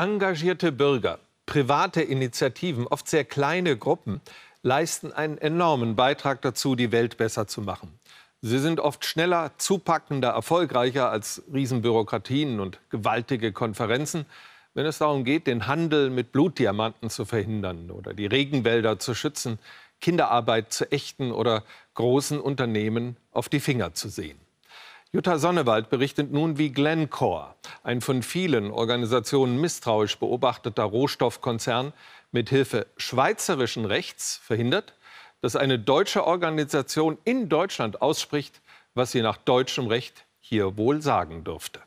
Engagierte Bürger, private Initiativen, oft sehr kleine Gruppen, leisten einen enormen Beitrag dazu, die Welt besser zu machen. Sie sind oft schneller, zupackender, erfolgreicher als Riesenbürokratien und gewaltige Konferenzen, wenn es darum geht, den Handel mit Blutdiamanten zu verhindern oder die Regenwälder zu schützen, Kinderarbeit zu ächten oder großen Unternehmen auf die Finger zu sehen. Jutta Sonnewald berichtet nun, wie Glencore ein von vielen Organisationen misstrauisch beobachteter Rohstoffkonzern mit Hilfe schweizerischen Rechts verhindert, dass eine deutsche Organisation in Deutschland ausspricht, was sie nach deutschem Recht hier wohl sagen dürfte.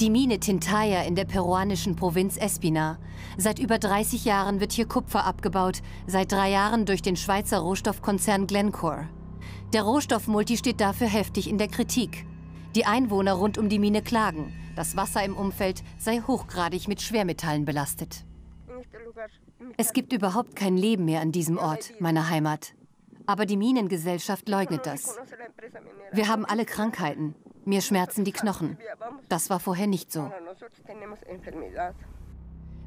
Die Mine Tintaya in der peruanischen Provinz Espina. Seit über 30 Jahren wird hier Kupfer abgebaut, seit drei Jahren durch den Schweizer Rohstoffkonzern Glencore. Der Rohstoffmulti steht dafür heftig in der Kritik. Die Einwohner rund um die Mine klagen, das Wasser im Umfeld sei hochgradig mit Schwermetallen belastet. Es gibt überhaupt kein Leben mehr an diesem Ort, meiner Heimat. Aber die Minengesellschaft leugnet das. Wir haben alle Krankheiten. Mir schmerzen die Knochen. Das war vorher nicht so.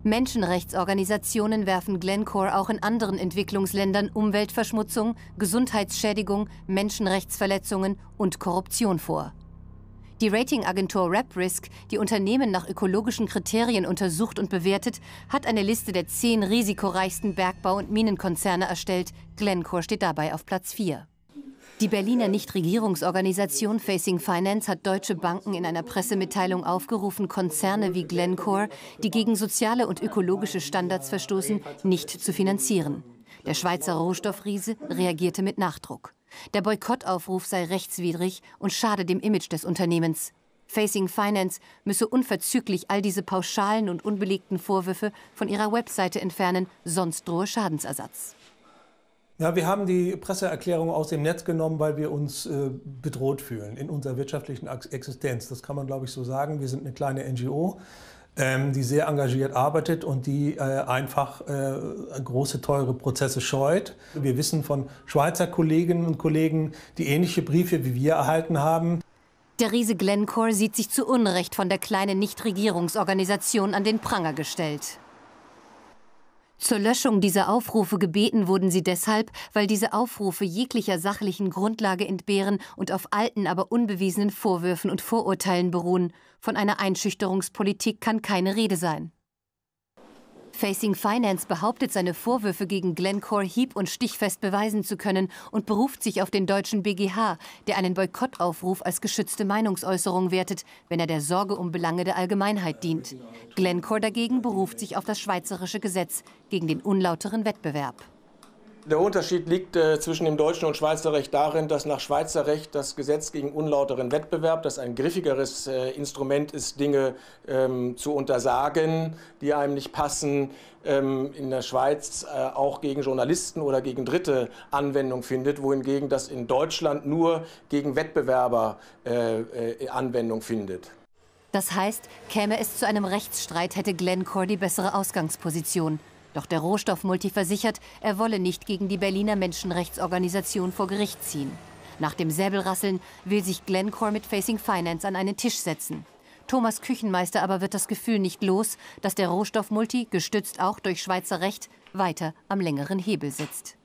Menschenrechtsorganisationen werfen Glencore auch in anderen Entwicklungsländern Umweltverschmutzung, Gesundheitsschädigung, Menschenrechtsverletzungen und Korruption vor. Die Ratingagentur RapRisk, die Unternehmen nach ökologischen Kriterien untersucht und bewertet, hat eine Liste der zehn risikoreichsten Bergbau- und Minenkonzerne erstellt. Glencore steht dabei auf Platz 4. Die Berliner Nichtregierungsorganisation Facing Finance hat deutsche Banken in einer Pressemitteilung aufgerufen, Konzerne wie Glencore, die gegen soziale und ökologische Standards verstoßen, nicht zu finanzieren. Der Schweizer Rohstoffriese reagierte mit Nachdruck. Der Boykottaufruf sei rechtswidrig und schade dem Image des Unternehmens. Facing Finance müsse unverzüglich all diese pauschalen und unbelegten Vorwürfe von ihrer Webseite entfernen, sonst drohe Schadensersatz. Ja, wir haben die Presseerklärung aus dem Netz genommen, weil wir uns äh, bedroht fühlen in unserer wirtschaftlichen Existenz. Das kann man, glaube ich, so sagen. Wir sind eine kleine NGO ähm, die sehr engagiert arbeitet und die äh, einfach äh, große, teure Prozesse scheut. Wir wissen von Schweizer Kolleginnen und Kollegen, die ähnliche Briefe wie wir erhalten haben. Der Riese Glencore sieht sich zu Unrecht von der kleinen Nichtregierungsorganisation an den Pranger gestellt. Zur Löschung dieser Aufrufe gebeten wurden sie deshalb, weil diese Aufrufe jeglicher sachlichen Grundlage entbehren und auf alten, aber unbewiesenen Vorwürfen und Vorurteilen beruhen. Von einer Einschüchterungspolitik kann keine Rede sein. Facing Finance behauptet, seine Vorwürfe gegen Glencore hieb- und stichfest beweisen zu können und beruft sich auf den deutschen BGH, der einen Boykottaufruf als geschützte Meinungsäußerung wertet, wenn er der Sorge um Belange der Allgemeinheit dient. Glencore dagegen beruft sich auf das schweizerische Gesetz gegen den unlauteren Wettbewerb. Der Unterschied liegt äh, zwischen dem deutschen und Schweizer Recht darin, dass nach Schweizer Recht das Gesetz gegen unlauteren Wettbewerb, das ein griffigeres äh, Instrument ist, Dinge ähm, zu untersagen, die einem nicht passen, ähm, in der Schweiz äh, auch gegen Journalisten oder gegen Dritte Anwendung findet, wohingegen das in Deutschland nur gegen Wettbewerber äh, äh, Anwendung findet. Das heißt, käme es zu einem Rechtsstreit, hätte Glencore die bessere Ausgangsposition. Doch der Rohstoffmulti versichert, er wolle nicht gegen die Berliner Menschenrechtsorganisation vor Gericht ziehen. Nach dem Säbelrasseln will sich Glencore mit Facing Finance an einen Tisch setzen. Thomas Küchenmeister aber wird das Gefühl nicht los, dass der Rohstoffmulti, gestützt auch durch Schweizer Recht, weiter am längeren Hebel sitzt.